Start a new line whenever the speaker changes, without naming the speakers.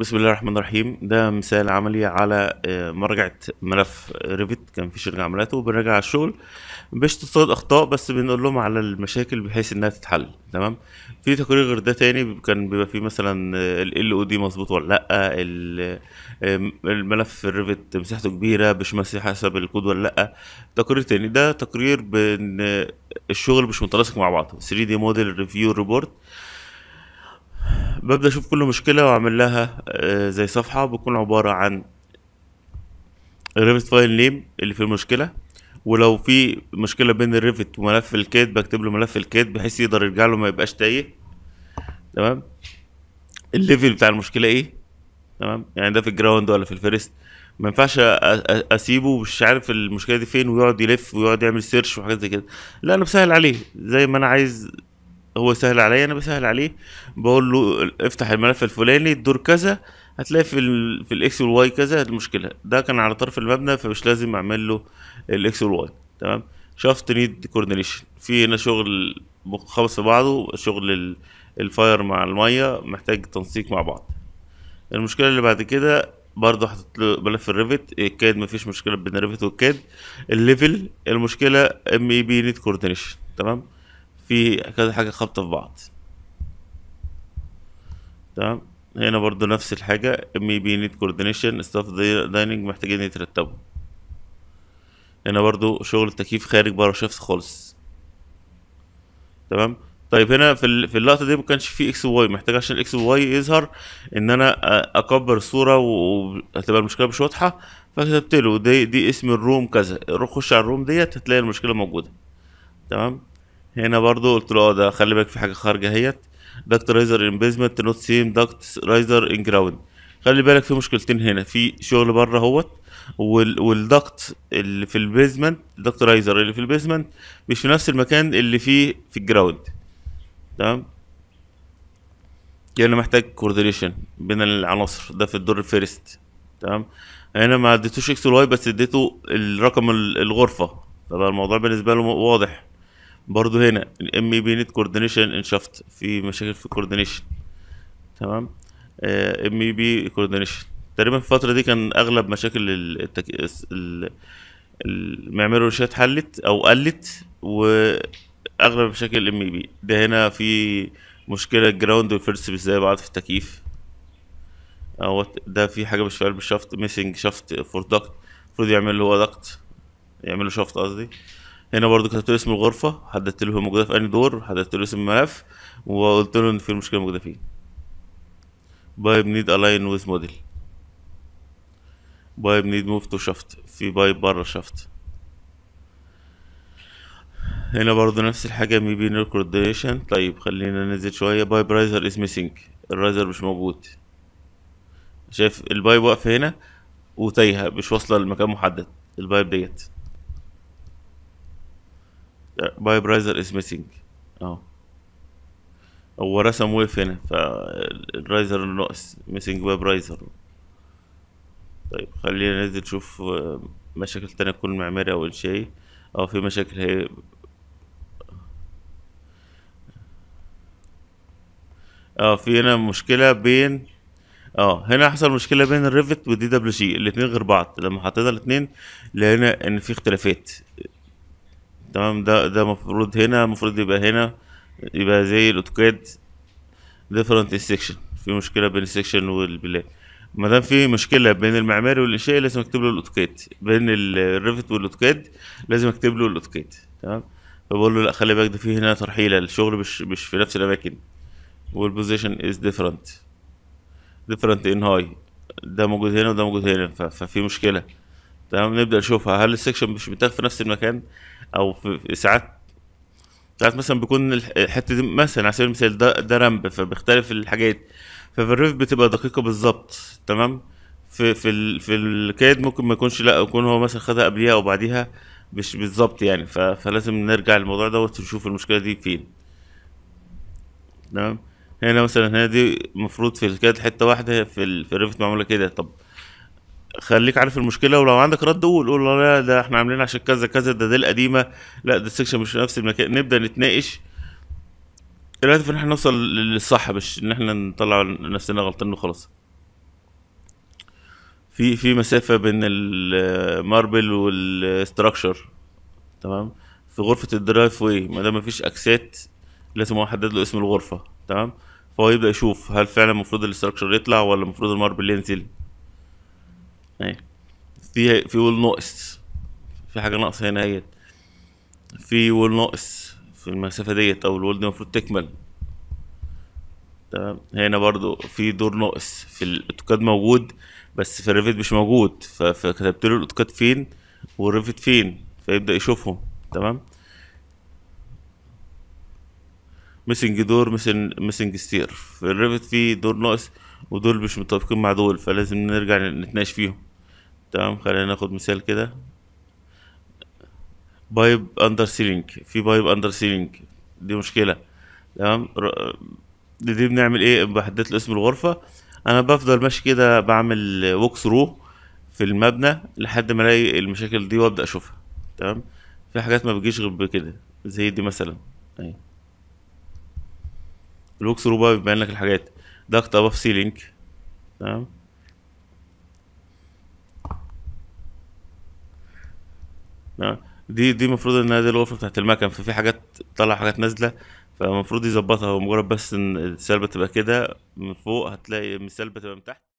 بسم الله الرحمن الرحيم ده مثال عملي على آه، مراجعة ملف ريفت كان في شركة عملته وبنراجع على الشغل مش تصاد أخطاء بس بنقول لهم على المشاكل بحيث إنها تتحل تمام في تقرير غير ده تاني كان بيبقى فيه مثلا آه، ال او دي مظبوط ولا لأ الملف الريفت مساحته كبيرة مش مساحة حسب الكود ولا لأ تقرير تاني ده تقرير بإن آه، الشغل مش متناسق مع بعضه 3 دي موديل ريفيو ريبورت ببدا اشوف كل مشكله واعمل لها آه، زي صفحه بتكون عباره عن الريفت فايل نيم اللي في المشكله ولو في مشكله بين الريفت وملف الكيد بكتب له ملف الكيد بحيث يقدر يرجع له ما يبقاش تايه تمام الليفل بتاع المشكله ايه تمام يعني ده في الجراوند ولا في الفيرست ما ينفعش اسيبه مش عارف المشكله دي فين ويقعد يلف ويقعد يعمل سيرش وحاجات زي كده لا انا بسهل عليه زي ما انا عايز هو سهل عليا انا بسهل عليه بقول له افتح الملف الفلاني الدور كذا هتلاقي في الـ في الاكس والواي كذا المشكله ده كان على طرف المبنى فمش لازم اعمل له الاكس والواي تمام شفت نيد كورنيليشن في هنا شغل مخبص في بعضه شغل الفاير مع الميه محتاج تنسيق مع بعض المشكله اللي بعد كده برضه حطيت له ملف الريفت الكاد مفيش مشكله بين الريفت والكاد الليفل المشكله ام اي بي نيد كوردينيشن تمام في كذا حاجه خبطه في بعض تمام هنا برضو نفس الحاجه مي بي نيد كوردينيشن ستاف دايننج محتاجين يترتبوا هنا برضو شغل التكييف خارج بره شيفت خالص تمام طيب هنا في في اللقطه دي ما كانش فيه اكس وواي محتاج عشان الاكس وواي يظهر ان انا اكبر الصوره وهتبقى المشكله مش واضحه فكتبت له دي دي اسم الروم كذا روح خش على الروم ديت هتلاقي المشكله موجوده تمام هنا برضو قلت له اه ده خلي بالك في حاجه خارجه اهيت دكت رايزر ان نوت سيم دكت رايزر ان جراوند خلي بالك في مشكلتين هنا في شغل بره اهوت والدكت اللي في البيزمنت الدكت رايزر اللي في البيزمنت مش في نفس المكان اللي فيه في الجراوند تمام يعني محتاج كوردريشن بين العناصر ده في الدور الفيرست تمام هنا ما اديتوش اكس والواي بس اديته الرقم الغرفه طبعا الموضوع بالنسبه له واضح برضو هنا الام بي نيد كوردينيشن ان شافت في مشاكل في الكوردينيشن تمام ام بي كوردينيشن تقريبا في الفتره دي كان اغلب مشاكل التك... المعمار والشات حلت او قلت واغلب مشاكل الام بي e ده هنا في مشكله الجراوند والفيرست زي بعض في التكييف اهو ده في حاجه مش في بالشافت ميسنج شفط فور دكت المفروض يعمل له هو دكت يعمل له شفط قصدي هنا برضو كتبت له اسم الغرفه حددت له موجوده في انهي دور حددت له اسم الملف وقلت له ان في مشكلة موجوده فين بايب نيد الاين ويز موديل بايب نيد موف تو شافت في بايب بره شافت هنا برضو نفس الحاجة مي بينر كوردينيشن طيب خلينا ننزل شوية بايب رايزر از ميسنج الرايزر مش موجود شايف البايب واقفة هنا وتايهة مش واصلة لمكان محدد البايب ديت باي برايزر از ميسنج اه هو رسم ويف هنا فالرايزر ناقص ميسنج باي برايزر طيب خلينا ننزل نشوف آه، مشاكل تانية تكون معماري او انشائي او في مشاكل هي اه في هنا مشكلة بين اه هنا حصل مشكلة بين الريفت والدي دبليو سي الاتنين غير بعض لما حطينا الاتنين لقينا ان في اختلافات تمام ده ده المفروض هنا المفروض يبقى هنا يبقى زي الاوتوكاد ديفرنت سيكشن في مشكله بين السيكشن والبلاي ما دام في مشكله بين المعماري والانشائي لازم اكتب له الاوتوكاد بين الريفت والاوتوكاد لازم اكتب له الاوتوكاد تمام فبقول له لا خلي بالك ده في هنا ترحيله الشغل مش مش في نفس الاماكن والبوزيشن از ديفرنت ديفرنت ان هاي ده موجود هنا وده موجود هنا ففي مشكله تمام نبدا نشوفها هل السكشن مش متاخد في نفس المكان او في ساعات ساعات مثلا بيكون الحته دي مثلا على سبيل المثال ده ده رامب فبيختلف الحاجات ففي الريف بتبقى دقيقه بالظبط تمام في في ال... في الكاد ممكن ما يكونش لا يكون هو مثلا خدها قبليها او بعديها مش بالظبط يعني ف... فلازم نرجع للموضوع دوت ونشوف المشكله دي فين تمام هنا مثلا هنا دي المفروض في الكاد حته واحده في, ال... في الريفت معموله كده طب خليك عارف المشكله ولو عندك رد قول قول لا ده احنا عاملين عشان كذا كذا ده دي القديمه لا ده السكشن مش نفس المكان نبدا نتناقش الهدف ان احنا نوصل للصح مش ان احنا نطلع نفسنا غلطانين وخلاص في في مسافه بين الماربل والاستراكشر تمام في غرفه الدرايف واي ما دام مفيش اكسات لازم هو يحدد له اسم الغرفه تمام فهو يبدا يشوف هل فعلا المفروض الاستراكشر يطلع ولا المفروض الماربل ينزل إيه. في في وول ناقص في حاجه ناقصه هنا اهيت في وول ناقص في المسافه ديت او الوول دي المفروض تكمل تمام هنا برضو في دور ناقص في الاوتوكاد موجود بس في الريفت مش موجود فكتبت له الاوتوكاد فين والريفت فين فيبدا يشوفهم تمام ميسنج دور ميسنج ميسنج ستير في الريفت في دور ناقص ودول مش متفقين مع دول فلازم نرجع نتناقش فيهم تمام خلينا ناخد مثال كده بايب اندر سيلينج في بايب اندر سيلينج دي مشكله تمام دي بنعمل ايه بحدد له اسم الغرفه انا بفضل ماشي كده بعمل ووك ثرو في المبنى لحد ما الاقي المشاكل دي وابدا اشوفها تمام في حاجات ما بتجيش غير بكده زي دي مثلا اهي الووك ثرو بقى بيبين لك الحاجات اكتر اوف سيلينج تمام نعم. دي دي المفروض ان هذه الغرفه بتاعت المكن ففي حاجات طلع حاجات نازله فالمفروض يظبطها ومجرد بس ان السلبه تبقى كده من فوق هتلاقي السلبه تبقى من تحت